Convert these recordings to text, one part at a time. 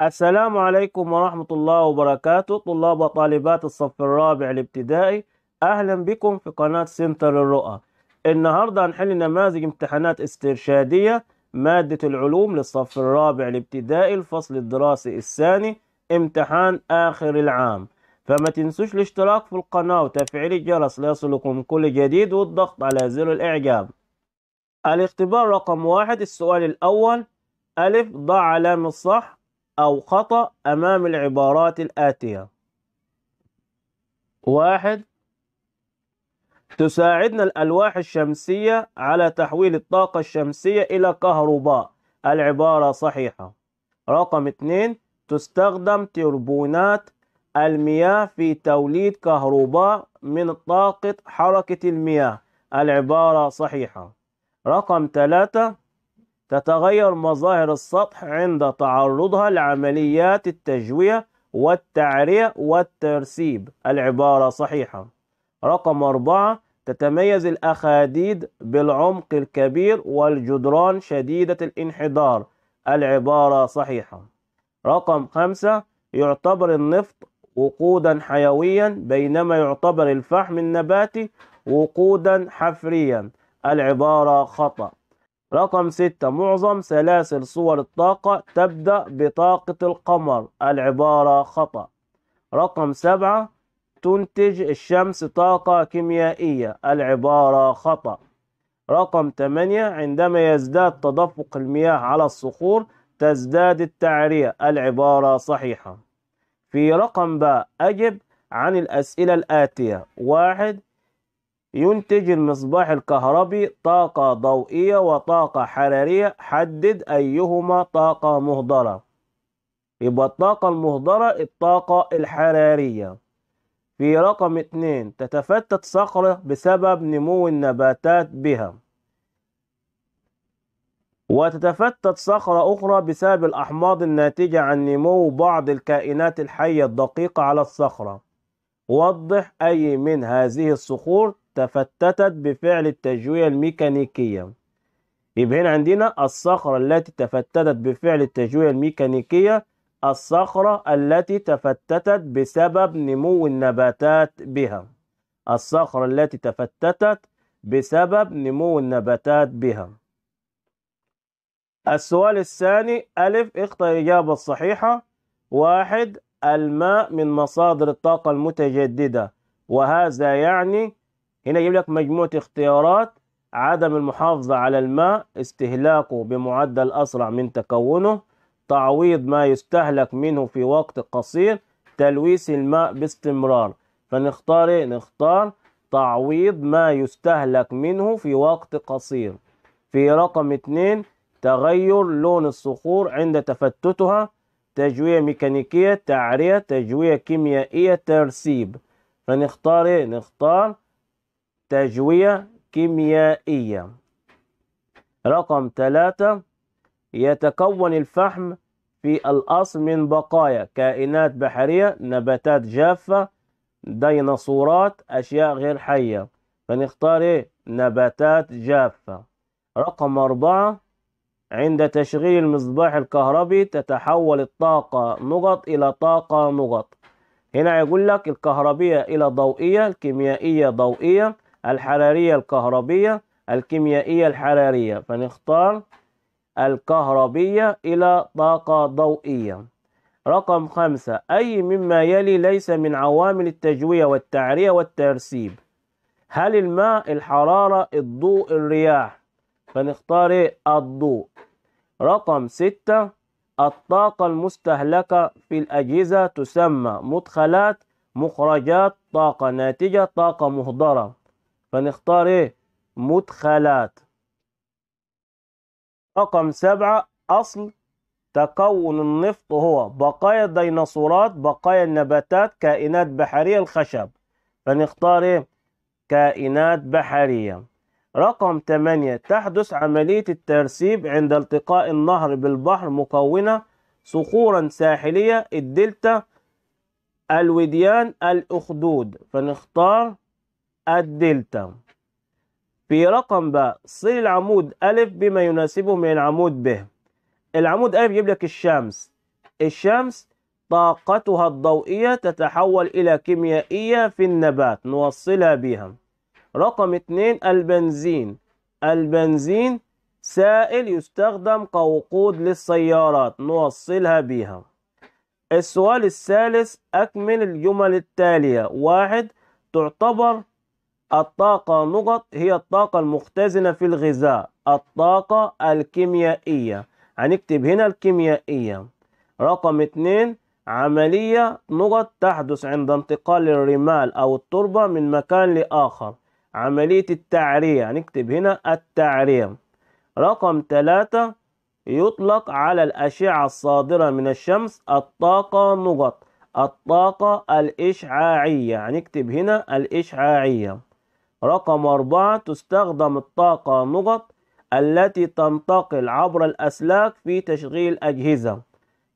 السلام عليكم ورحمة الله وبركاته طلاب وطالبات الصف الرابع الابتدائي أهلا بكم في قناة سنتر الرؤى النهاردة هنحل نماذج امتحانات استرشادية مادة العلوم للصف الرابع الابتدائي الفصل الدراسي الثاني امتحان آخر العام فما تنسوش الاشتراك في القناة وتفعيل الجرس ليصلكم كل جديد والضغط على زر الإعجاب الاختبار رقم واحد السؤال الأول ألف ضع علامة صح أو خطأ أمام العبارات الآتية واحد تساعدنا الألواح الشمسية على تحويل الطاقة الشمسية إلى كهرباء العبارة صحيحة رقم اثنين تستخدم تربونات المياه في توليد كهرباء من طاقة حركة المياه العبارة صحيحة رقم ثلاثة تتغير مظاهر السطح عند تعرضها لعمليات التجوية والتعرية والترسيب العبارة صحيحة رقم أربعة تتميز الأخاديد بالعمق الكبير والجدران شديدة الانحدار العبارة صحيحة رقم خمسة يعتبر النفط وقودا حيويا بينما يعتبر الفحم النباتي وقودا حفريا العبارة خطأ رقم ستة معظم سلاسل صور الطاقة تبدأ بطاقة القمر العبارة خطأ رقم سبعة تنتج الشمس طاقة كيميائية العبارة خطأ رقم ثمانية عندما يزداد تدفق المياه على الصخور تزداد التعرية العبارة صحيحة في رقم باء أجب عن الأسئلة الآتية واحد ينتج المصباح الكهربي طاقة ضوئية وطاقة حرارية حدد أيهما طاقة مهدرة يبقى الطاقة المهدرة الطاقة الحرارية في رقم اتنين تتفتت صخرة بسبب نمو النباتات بها وتتفتت صخرة أخرى بسبب الأحماض الناتجة عن نمو بعض الكائنات الحية الدقيقة على الصخرة وضح أي من هذه الصخور تفتتت بفعل التجويع الميكانيكية يبقى هنا عندنا الصخرة التي تفتتت بفعل التجويع الميكانيكية الصخرة التي تفتتت بسبب نمو النباتات بها الصخرة التي تفتتت بسبب نمو النباتات بها السؤال الثاني ألف اختر الإجابة الصحيحة واحد الماء من مصادر الطاقة المتجددة وهذا يعني هنا يجيب لك مجموعة اختيارات عدم المحافظة على الماء استهلاكه بمعدل أسرع من تكونه تعويض ما يستهلك منه في وقت قصير تلويث الماء باستمرار فنختار ايه نختار تعويض ما يستهلك منه في وقت قصير في رقم اتنين تغير لون الصخور عند تفتتها تجوية ميكانيكية تعرية تجوية كيميائية ترسيب فنختار ايه نختار تجوية كيميائية رقم ثلاثة يتكون الفحم في الأصل من بقايا كائنات بحرية نباتات جافة ديناصورات أشياء غير حية فنختار إيه؟ نباتات جافة رقم أربعة عند تشغيل المصباح الكهربي تتحول الطاقة نقط إلى طاقة نقط هنا يقول لك الكهربية إلى ضوئية الكيميائية ضوئية الحرارية الكهربية الكيميائية الحرارية فنختار الكهربية إلى طاقة ضوئية رقم خمسة أي مما يلي ليس من عوامل التجوية والتعرية والترسيب هل الماء الحرارة الضوء الرياح فنختار الضوء رقم ستة الطاقة المستهلكة في الأجهزة تسمى مدخلات مخرجات طاقة ناتجة طاقة مهدرة فنختار ايه مدخلات رقم سبعة أصل تكون النفط هو بقايا الديناصورات بقايا النباتات كائنات بحرية الخشب فنختار ايه كائنات بحرية رقم 8 تحدث عملية الترسيب عند التقاء النهر بالبحر مكونة صخورا ساحلية الدلتا الوديان الأخدود فنختار الدلتا في رقم ب صل العمود أ بما يناسبه من العمود ب العمود أ يجيب لك الشمس الشمس طاقتها الضوئية تتحول إلى كيميائية في النبات نوصلها بها رقم اثنين البنزين البنزين سائل يستخدم كوقود للسيارات نوصلها بها السؤال الثالث أكمل الجمل التالية واحد تعتبر الطاقة نقط هي الطاقة المختزنة في الغذاء الطاقة الكيميائية هنكتب هنا الكيميائية رقم اتنين عملية نقط تحدث عند انتقال الرمال أو التربة من مكان لآخر عملية التعرية هنكتب هنا التعرية رقم ثلاثة يطلق على الأشعة الصادرة من الشمس الطاقة نقط الطاقة الإشعاعية هنكتب هنا الإشعاعية رقم أربعة تستخدم الطاقة نقط التي تنتقل عبر الأسلاك في تشغيل أجهزة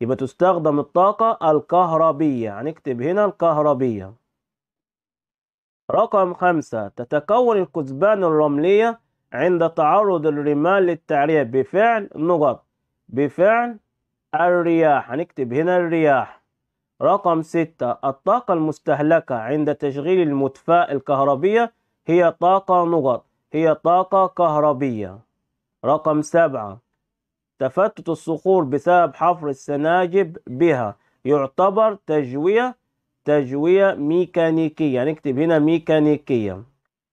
يبقى تستخدم الطاقة الكهربية هنكتب يعني هنا الكهربية رقم خمسة تتكون الكثبان الرملية عند تعرض الرمال للتعرية بفعل نقط بفعل الرياح هنكتب هنا الرياح رقم ستة الطاقة المستهلكة عند تشغيل المدفاء الكهربية هي طاقة نقط هي طاقة كهربية رقم سبعة تفتت الصخور بسبب حفر السناجب بها يعتبر تجوية تجوية ميكانيكية نكتب هنا ميكانيكية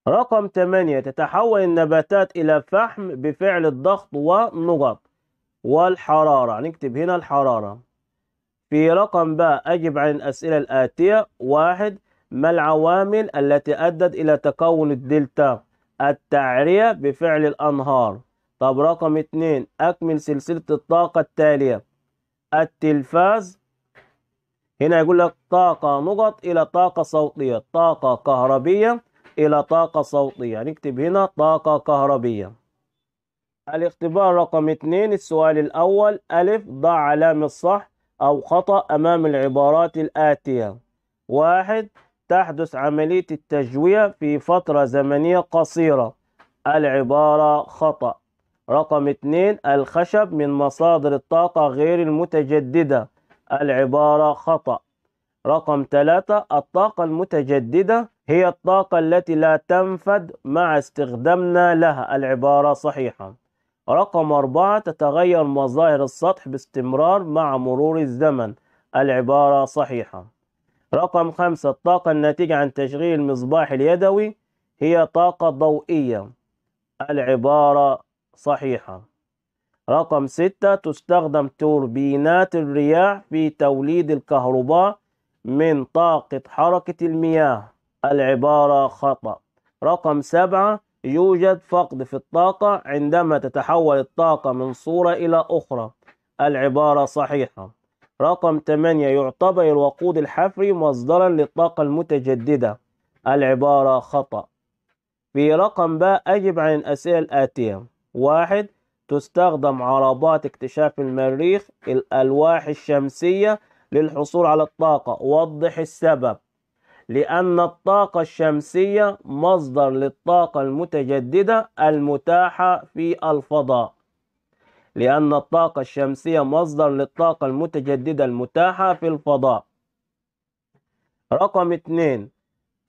رقم ثمانية تتحول النباتات إلى فحم بفعل الضغط ونقط والحرارة نكتب هنا الحرارة في رقم باء أجب عن الأسئلة الآتية واحد ما العوامل التي أدت إلى تكون الدلتا التعرية بفعل الأنهار طب رقم اتنين أكمل سلسلة الطاقة التالية التلفاز هنا يقول لك طاقة نقط إلى طاقة صوتية طاقة كهربية إلى طاقة صوتية نكتب هنا طاقة كهربية الاختبار رقم اتنين السؤال الأول ألف ضع علامة صح أو خطأ أمام العبارات الآتية واحد تحدث عملية التجويع في فترة زمنية قصيرة العبارة خطأ رقم اثنين الخشب من مصادر الطاقة غير المتجددة العبارة خطأ رقم ثلاثة الطاقة المتجددة هي الطاقة التي لا تنفد مع استخدامنا لها العبارة صحيحة رقم أربعة تتغير مظاهر السطح باستمرار مع مرور الزمن العبارة صحيحة رقم خمسة الطاقة الناتجة عن تشغيل المصباح اليدوي هي طاقة ضوئية العبارة صحيحة رقم ستة تستخدم توربينات الرياح في توليد الكهرباء من طاقة حركة المياه العبارة خطأ رقم سبعة يوجد فقد في الطاقة عندما تتحول الطاقة من صورة إلى أخرى العبارة صحيحة رقم 8 يعتبر الوقود الحفري مصدرا للطاقة المتجددة العبارة خطأ في رقم باء أجب عن الأسئلة الآتية واحد تستخدم عربات اكتشاف المريخ الألواح الشمسية للحصول على الطاقة وضح السبب لأن الطاقة الشمسية مصدر للطاقة المتجددة المتاحة في الفضاء لأن الطاقة الشمسية مصدر للطاقة المتجددة المتاحة في الفضاء رقم اثنين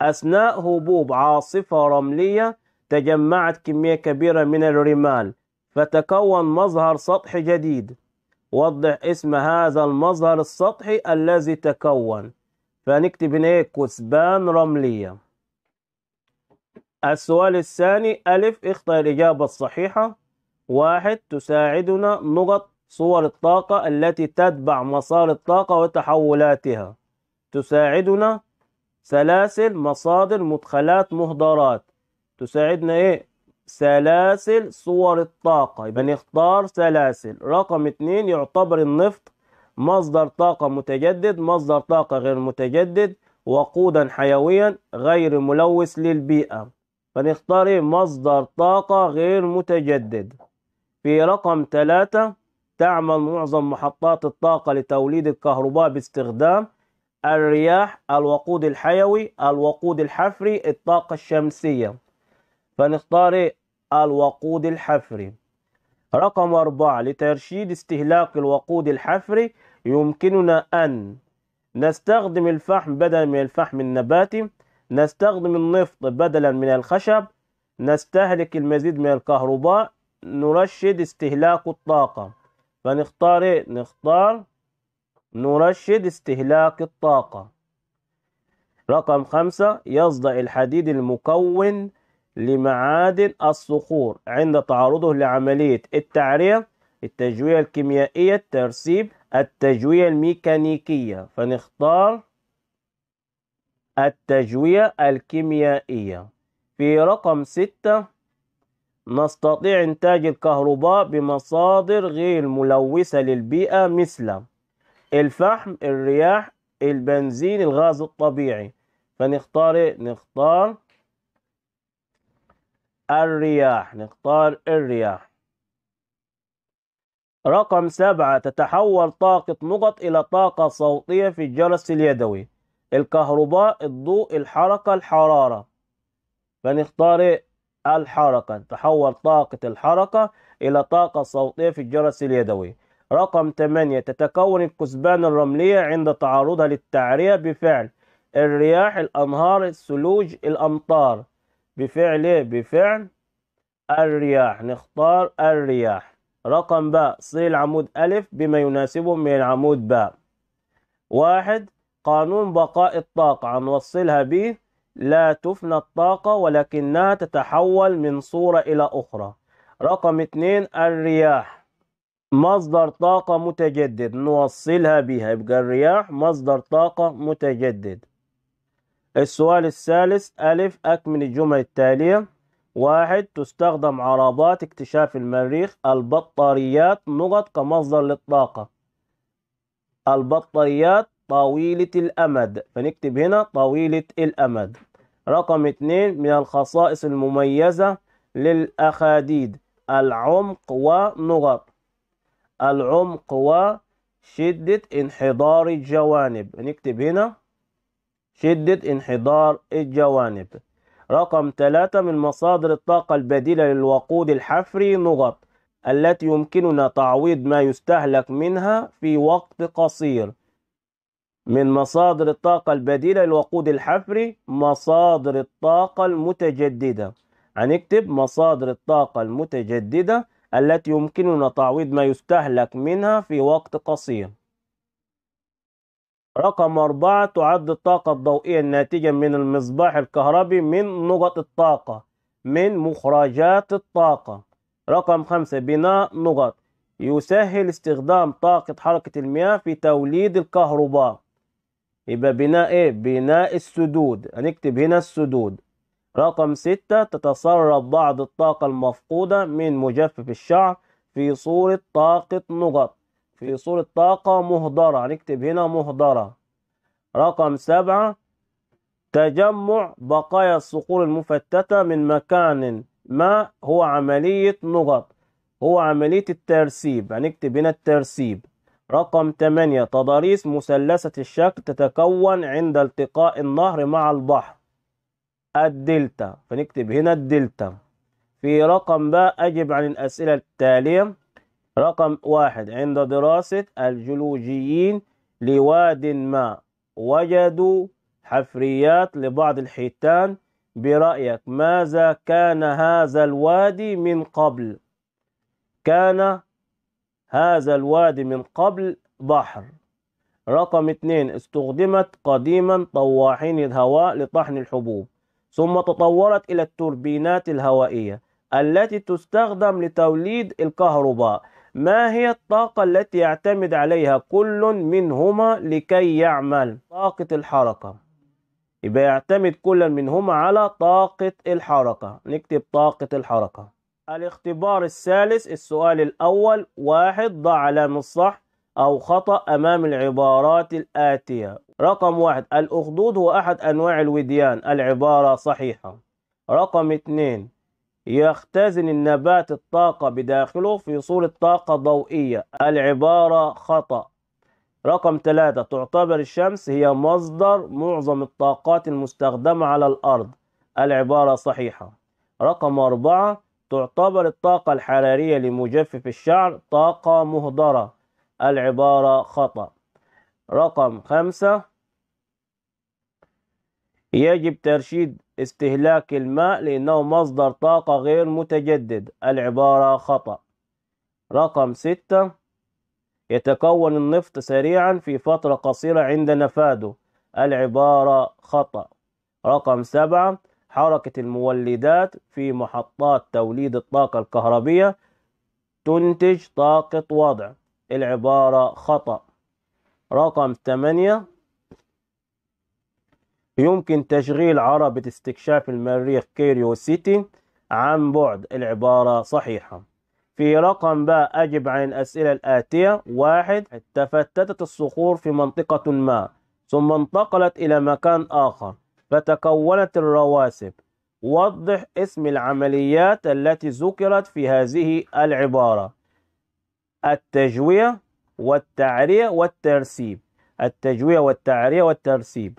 أثناء هبوب عاصفة رملية تجمعت كمية كبيرة من الرمال فتكون مظهر سطح جديد وضح اسم هذا المظهر السطحي الذي تكون فنكتب هنا كثبان رملية السؤال الثاني ألف اختر الإجابة الصحيحة واحد تساعدنا نقط صور الطاقة التي تتبع مسار الطاقة وتحولاتها تساعدنا سلاسل مصادر مدخلات مهدرات تساعدنا ايه سلاسل صور الطاقة يبقى نختار سلاسل رقم اتنين يعتبر النفط مصدر طاقة متجدد مصدر طاقة غير متجدد وقودا حيويا غير ملوث للبيئة فنختار ايه مصدر طاقة غير متجدد في رقم ثلاثة تعمل معظم محطات الطاقة لتوليد الكهرباء باستخدام الرياح الوقود الحيوي الوقود الحفري الطاقة الشمسية فنختار الوقود الحفري رقم أربعة لترشيد استهلاك الوقود الحفري يمكننا أن نستخدم الفحم بدلا من الفحم النباتي نستخدم النفط بدلا من الخشب نستهلك المزيد من الكهرباء نرشد استهلاك الطاقة فنختار ايه نختار نرشد استهلاك الطاقة رقم خمسة يصدأ الحديد المكون لمعادن الصخور عند تعرضه لعملية التعرية التجوية الكيميائية الترسيب التجوية الميكانيكية فنختار التجوية الكيميائية في رقم ستة نستطيع إنتاج الكهرباء بمصادر غير ملوثة للبيئة مثل الفحم الرياح البنزين الغاز الطبيعي فنختار نختار الرياح نختار الرياح رقم سبعة تتحول طاقة نقط إلى طاقة صوتية في الجرس اليدوي الكهرباء الضوء الحركة الحرارة فنختار الحركة تحول طاقة الحركة إلى طاقة صوتية في الجرس اليدوي رقم 8 تتكون الكثبان الرملية عند تعرضها للتعرية بفعل الرياح الأنهار الثلوج الأمطار بفعل إيه؟ بفعل الرياح نختار الرياح رقم باء صيل العمود ألف بما يناسبه من العمود باء واحد قانون بقاء الطاقة هنوصلها به لا تفنى الطاقة ولكنها تتحول من صورة إلى أخرى رقم اثنين الرياح مصدر طاقة متجدد نوصلها بها يبقى الرياح مصدر طاقة متجدد السؤال الثالث ألف أكمل الجمل التالية واحد تستخدم عربات اكتشاف المريخ البطاريات نقط كمصدر للطاقة البطاريات طويلة الأمد فنكتب هنا طويلة الأمد رقم اثنين من الخصائص المميزة للأخاديد العمق ونغط العمق وشدة انحدار الجوانب نكتب هنا شدة انحدار الجوانب رقم ثلاثة من مصادر الطاقة البديلة للوقود الحفري نغط التي يمكننا تعويض ما يستهلك منها في وقت قصير من مصادر الطاقة البديلة للوقود الحفري مصادر الطاقة المتجددة هنكتب مصادر الطاقة المتجددة التي يمكننا تعويض ما يستهلك منها في وقت قصير رقم أربعة تعد الطاقة الضوئية الناتجة من المصباح الكهربي من نقط الطاقة من مخرجات الطاقة رقم خمسة بناء نقط يسهل استخدام طاقة حركة المياه في توليد الكهرباء يبقى بناء ايه بناء السدود هنكتب هنا السدود رقم ستة تتسرب بعض الطاقة المفقودة من مجفف الشعر في صورة طاقة نقط في صورة طاقة مهدرة هنكتب هنا مهدرة رقم سبعة تجمع بقايا الصقور المفتتة من مكان ما هو عملية نقط هو عملية الترسيب هنكتب هنا الترسيب رقم 8 تضاريس مثلثة الشكل تتكون عند التقاء النهر مع البحر الدلتا فنكتب هنا الدلتا في رقم ب أجب عن الأسئلة التالية رقم واحد عند دراسة الجيولوجيين لواد ما وجدوا حفريات لبعض الحيتان برأيك ماذا كان هذا الوادي من قبل؟ كان هذا الوادي من قبل بحر رقم اثنين استخدمت قديما طواحين الهواء لطحن الحبوب ثم تطورت إلى التوربينات الهوائية التي تستخدم لتوليد الكهرباء ما هي الطاقة التي يعتمد عليها كل منهما لكي يعمل طاقة الحركة يبقى يعتمد كل منهما على طاقة الحركة نكتب طاقة الحركة الاختبار الثالث السؤال الأول واحد ضع علامة صح أو خطأ أمام العبارات الآتية رقم واحد الأخدود هو أحد أنواع الوديان العبارة صحيحة رقم اثنين يختزن النبات الطاقة بداخله في صورة طاقة ضوئية العبارة خطأ رقم ثلاثة تعتبر الشمس هي مصدر معظم الطاقات المستخدمة على الأرض العبارة صحيحة رقم أربعة تعتبر الطاقة الحرارية لمجفف الشعر طاقة مهدرة العبارة خطأ رقم خمسة يجب ترشيد استهلاك الماء لأنه مصدر طاقة غير متجدد العبارة خطأ رقم ستة يتكون النفط سريعا في فترة قصيرة عند نفاده العبارة خطأ رقم سبعة حركة المولدات في محطات توليد الطاقة الكهربية تنتج طاقة وضع العبارة خطأ رقم 8 يمكن تشغيل عربة استكشاف المريخ كيريو سيتي عن بعد العبارة صحيحة في رقم باء أجب عن الأسئلة الآتية واحد تفتتت الصخور في منطقة ما ثم انتقلت إلى مكان آخر فتكونت الرواسب وضح اسم العمليات التي ذكرت في هذه العبارة التجوية والتعرية والترسيب التجوية والتعرية والترسيب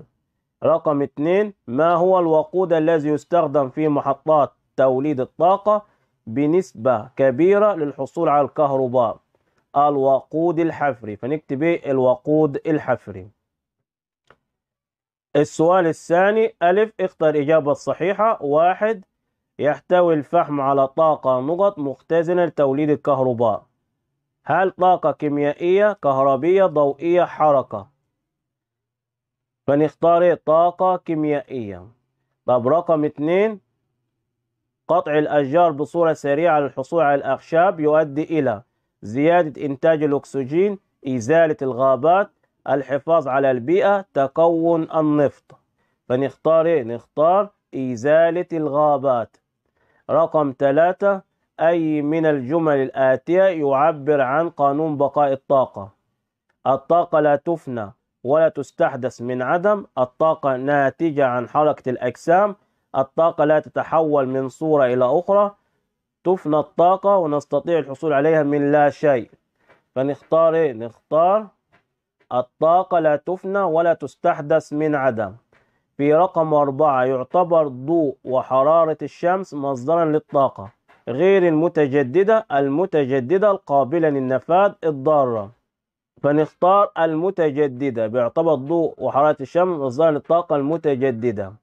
رقم اثنين ما هو الوقود الذي يستخدم في محطات توليد الطاقة بنسبة كبيرة للحصول على الكهرباء الوقود الحفري فنكتب إيه؟ الوقود الحفري السؤال الثاني ألف اختر إجابة صحيحة واحد يحتوي الفحم على طاقة نقط مختزنة لتوليد الكهرباء هل طاقة كيميائية كهربية ضوئية حركة فنختار طاقة كيميائية طب رقم اتنين قطع الأشجار بصورة سريعة للحصول على الأخشاب يؤدي إلى زيادة إنتاج الأكسجين إزالة الغابات الحفاظ على البيئة تكون النفط فنختار ايه نختار إزالة الغابات رقم ثلاثة أي من الجمل الآتية يعبر عن قانون بقاء الطاقة الطاقة لا تفنى ولا تستحدث من عدم الطاقة ناتجة عن حركة الأجسام الطاقة لا تتحول من صورة إلى أخرى تفنى الطاقة ونستطيع الحصول عليها من لا شيء فنختار إيه؟ نختار الطاقة لا تفنى ولا تستحدث من عدم في رقم أربعة يعتبر ضوء وحرارة الشمس مصدرا للطاقة غير المتجددة المتجددة القابلة للنفاذ الضارة فنختار المتجددة بيعتبر ضوء وحرارة الشمس مصدرا للطاقة المتجددة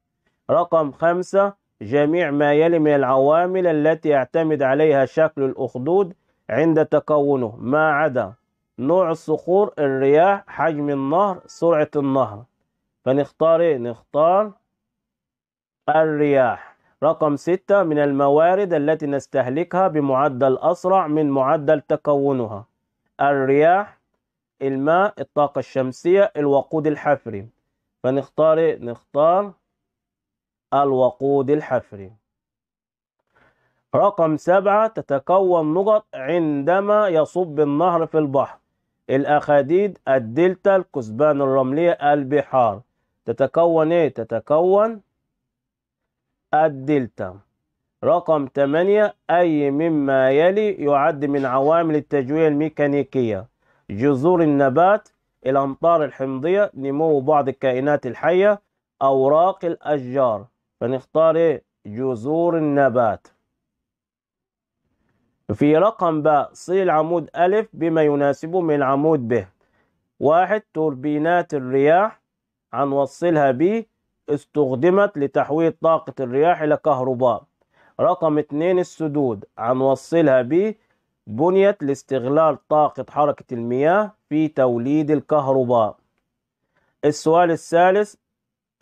رقم خمسة جميع ما يلي من العوامل التي يعتمد عليها شكل الأخدود عند تكونه ما عدا نوع الصخور الرياح حجم النهر سرعة النهر فنختار ايه نختار الرياح رقم ستة من الموارد التي نستهلكها بمعدل أسرع من معدل تكونها الرياح الماء الطاقة الشمسية الوقود الحفري فنختار ايه نختار الوقود الحفري رقم سبعة تتكون نقط عندما يصب النهر في البحر الأخاديد الدلتا الكثبان الرملية البحار تتكون ايه تتكون الدلتا رقم 8 أي مما يلي يعد من عوامل التجويع الميكانيكية جذور النبات الأمطار الحمضية نمو بعض الكائنات الحية أوراق الأشجار فنختار إيه؟ جذور النبات في رقم باء صل عمود ألف بما يناسبه من عمود ب واحد توربينات الرياح هنوصلها ب استخدمت لتحويل طاقة الرياح إلى كهرباء رقم اتنين السدود هنوصلها ب بنيت لاستغلال طاقة حركة المياه في توليد الكهرباء السؤال الثالث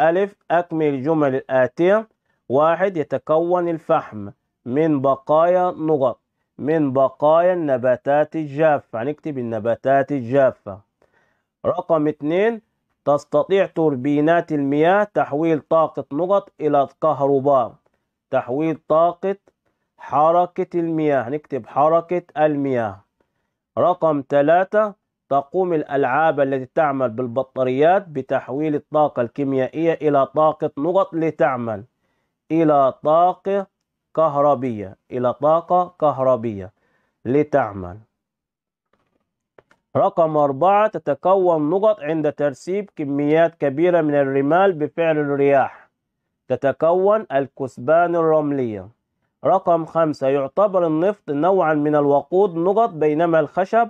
ألف أكمل الجمل الآتية واحد يتكون الفحم من بقايا نقط من بقايا النباتات الجافة هنكتب يعني النباتات الجافة رقم اثنين تستطيع توربينات المياه تحويل طاقة نقط إلى كهرباء تحويل طاقة حركة المياه نكتب يعني حركة المياه رقم ثلاثة تقوم الألعاب التي تعمل بالبطاريات بتحويل الطاقة الكيميائية إلى طاقة نقط لتعمل إلى طاقة كهربية إلى طاقة كهربية لتعمل رقم أربعة تتكون نقط عند ترسيب كميات كبيرة من الرمال بفعل الرياح تتكون الكثبان الرملية رقم خمسة يعتبر النفط نوعا من الوقود نقط بينما الخشب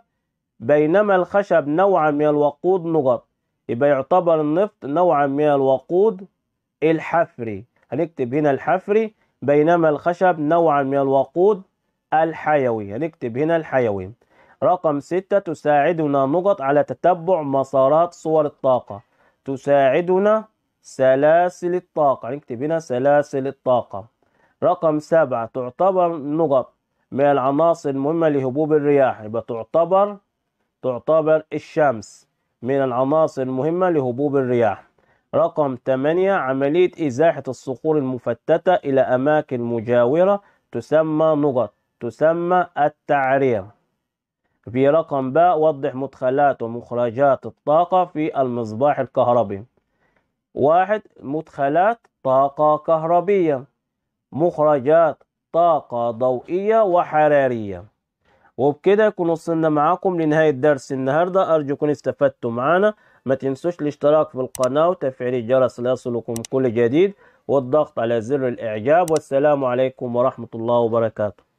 بينما الخشب نوعا من الوقود نقط يبقى يعتبر النفط نوعا من الوقود الحفري هنكتب هنا الحفري بينما الخشب نوعا من الوقود الحيوي هنكتب هنا الحيوي رقم ستة تساعدنا نقط على تتبع مسارات صور الطاقة تساعدنا سلاسل الطاقة نكتب هنا سلاسل الطاقة رقم سبعة تعتبر نقط من العناصر المهمة لهبوب الرياح يبقى تعتبر تعتبر الشمس من العناصر المهمة لهبوب الرياح رقم 8 عملية إزاحة الصخور المفتتة إلى أماكن مجاورة تسمى نقط تسمى التعرير في رقم باء وضح مدخلات ومخرجات الطاقة في المصباح الكهربي واحد مدخلات طاقة كهربية مخرجات طاقة ضوئية وحرارية وبكده يكون وصلنا معاكم لنهاية درس النهاردة أرجوكم استفدتم معنا ما تنسوش الاشتراك في القناة وتفعيل الجرس ليصلكم كل جديد والضغط على زر الإعجاب والسلام عليكم ورحمة الله وبركاته